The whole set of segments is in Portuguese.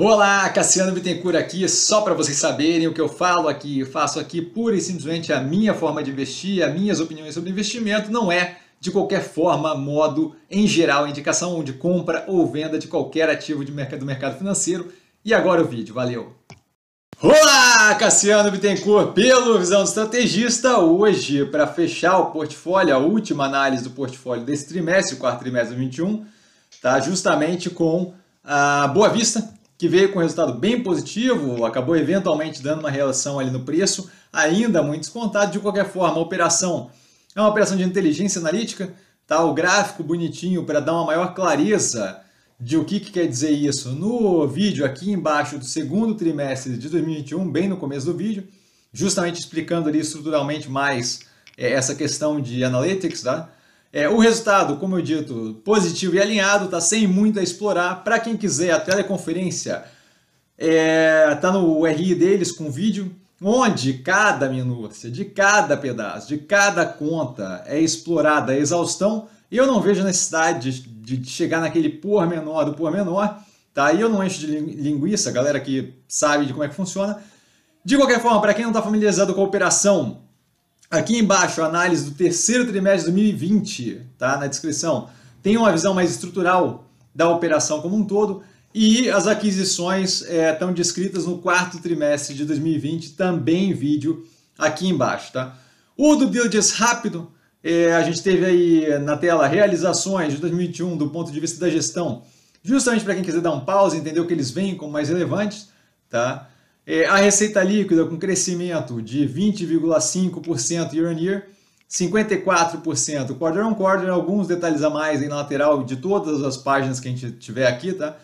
Olá, Cassiano Bittencourt aqui, só para vocês saberem o que eu falo aqui, eu faço aqui pura e simplesmente a minha forma de investir, as minhas opiniões sobre investimento, não é de qualquer forma, modo, em geral, indicação de compra ou venda de qualquer ativo de mercado, do mercado financeiro. E agora o vídeo, valeu! Olá, Cassiano Bittencourt, pelo Visão do Estrategista. Hoje, para fechar o portfólio, a última análise do portfólio desse trimestre, o quarto trimestre de 2021, tá justamente com a Boa Vista, que veio com resultado bem positivo, acabou eventualmente dando uma relação ali no preço, ainda muito descontado. De qualquer forma, a operação é uma operação de inteligência analítica, tá? o gráfico bonitinho para dar uma maior clareza de o que, que quer dizer isso no vídeo aqui embaixo do segundo trimestre de 2021, bem no começo do vídeo, justamente explicando ali estruturalmente mais é, essa questão de analytics, tá? É, o resultado, como eu dito, positivo e alinhado, está sem muito a explorar. Para quem quiser, a teleconferência está é, no RI deles com vídeo, onde cada minúcia, de cada pedaço, de cada conta é explorada a exaustão. Eu não vejo necessidade de, de chegar naquele pormenor do pormenor, tá? E eu não encho de linguiça, galera que sabe de como é que funciona. De qualquer forma, para quem não está familiarizado com a operação Aqui embaixo, análise do terceiro trimestre de 2020, tá? Na descrição. Tem uma visão mais estrutural da operação como um todo e as aquisições estão eh, é, descritas no quarto trimestre de 2020, também em vídeo aqui embaixo, tá? O do diligence rápido, é, a gente teve aí na tela realizações de 2021 do ponto de vista da gestão, justamente para quem quiser dar um pause, entender o que eles veem como mais relevantes, tá? É, a receita líquida com crescimento de 20,5% year on year, 54% quarter on quarter, alguns detalhes a mais aí na lateral de todas as páginas que a gente tiver aqui, tá?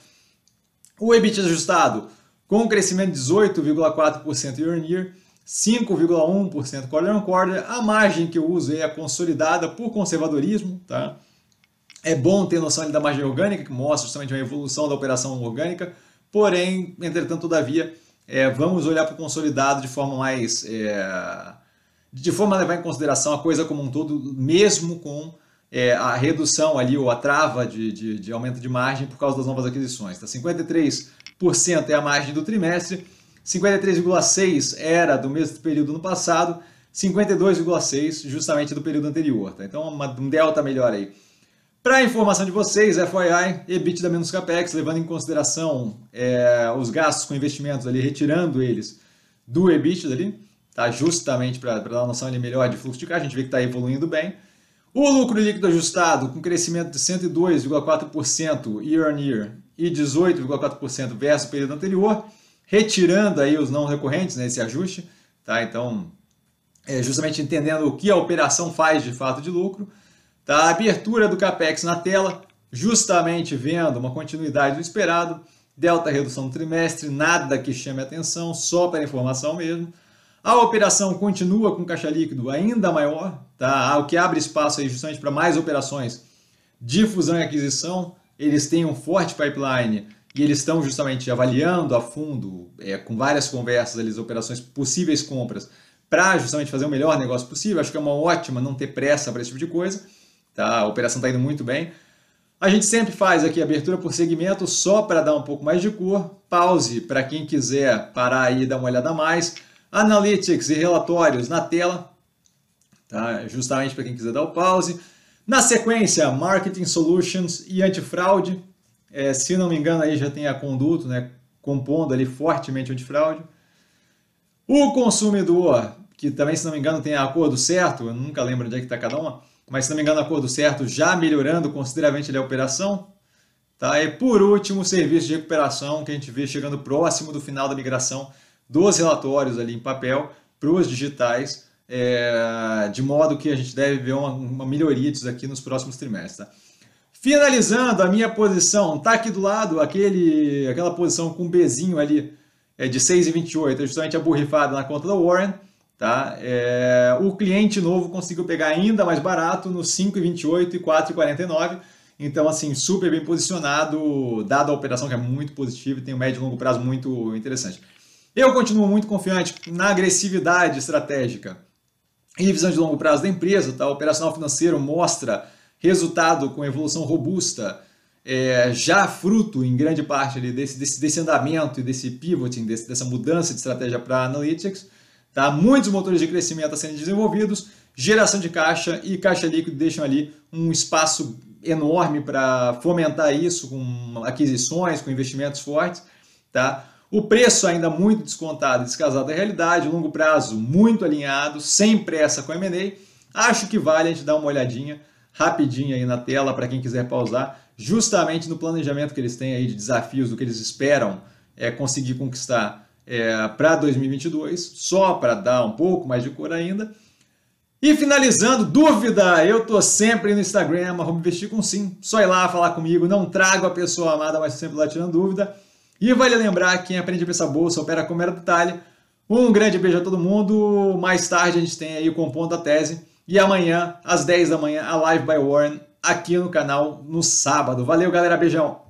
O EBIT ajustado com crescimento de 18,4% year on year, 5,1% quarter on quarter. A margem que eu uso é consolidada por conservadorismo, tá? É bom ter noção da margem orgânica, que mostra justamente uma evolução da operação orgânica, porém, entretanto, todavia, é, vamos olhar para o consolidado de forma mais. É, de forma a levar em consideração a coisa como um todo, mesmo com é, a redução ali ou a trava de, de, de, aumento de margem por causa das novas aquisições. Tá? 53% é a margem do trimestre, 53,6% era do mesmo período no passado, 52,6% justamente do período anterior. Tá? Então, uma, um delta melhor aí. Para a informação de vocês, FYI, EBITDA menos CAPEX, levando em consideração é, os gastos com investimentos ali, retirando eles do EBITDA ali, tá? justamente para dar uma noção ali melhor de fluxo de caixa, a gente vê que está evoluindo bem. O lucro líquido ajustado com crescimento de 102,4% year on year e 18,4% versus o período anterior, retirando aí os não recorrentes nesse né, ajuste, tá? Então, é justamente entendendo o que a operação faz de fato de lucro. Tá? A abertura do CAPEX na tela, justamente vendo uma continuidade do esperado, delta redução do trimestre, nada que chame atenção, só para informação mesmo. A operação continua com caixa líquido ainda maior, tá? o que abre espaço aí justamente para mais operações de fusão e aquisição. Eles têm um forte pipeline e eles estão justamente avaliando a fundo, é, com várias conversas, eles, operações possíveis compras, para justamente fazer o melhor negócio possível. Acho que é uma ótima não ter pressa para esse tipo de coisa. Tá? A operação está indo muito bem. A gente sempre faz aqui abertura por segmento só para dar um pouco mais de cor. Pause para quem quiser parar aí e dar uma olhada a mais. Analytics e relatórios na tela, tá? justamente para quem quiser dar o pause. Na sequência, Marketing Solutions e Antifraude. É, se não me engano, aí já tem a Conduto né, compondo ali fortemente antifraude. O consumidor, que também, se não me engano, tem a acordo certo, eu nunca lembro onde é que está cada uma mas se não me engano, acordo certo, já melhorando consideravelmente a operação. Tá? E por último, o serviço de recuperação, que a gente vê chegando próximo do final da migração dos relatórios ali em papel para os digitais, é, de modo que a gente deve ver uma, uma melhoria disso aqui nos próximos trimestres. Tá? Finalizando a minha posição, tá aqui do lado aquele, aquela posição com um Bzinho ali é de 6,28, é justamente aborrifada na conta da Warren. Tá? É, o cliente novo conseguiu pegar ainda mais barato no 5,28 e 4,49. Então, assim, super bem posicionado, dada a operação que é muito positiva e tem um médio e longo prazo muito interessante. Eu continuo muito confiante na agressividade estratégica e visão de longo prazo da empresa. Tá? O operacional financeiro mostra resultado com evolução robusta, é, já fruto em grande parte ali, desse, desse, desse andamento e desse pivoting, desse, dessa mudança de estratégia para analytics. Tá? Muitos motores de crescimento sendo desenvolvidos, geração de caixa e caixa líquido deixam ali um espaço enorme para fomentar isso com aquisições, com investimentos fortes. Tá? O preço ainda muito descontado e descasado da realidade, longo prazo muito alinhado, sem pressa com a M&A. Acho que vale a gente dar uma olhadinha rapidinho aí na tela para quem quiser pausar, justamente no planejamento que eles têm aí de desafios, do que eles esperam é, conseguir conquistar é, para 2022, só para dar um pouco mais de cor ainda. E finalizando, dúvida, eu tô sempre no Instagram, arroba investir com sim. Só ir lá falar comigo, não trago a pessoa amada, mas sempre lá tirando dúvida. E vale lembrar quem aprende a pensar bolsa, opera com mero detalhe. Um grande beijo a todo mundo. Mais tarde a gente tem aí o compondo a tese. E amanhã, às 10 da manhã, a Live by Warren aqui no canal no sábado. Valeu, galera. Beijão.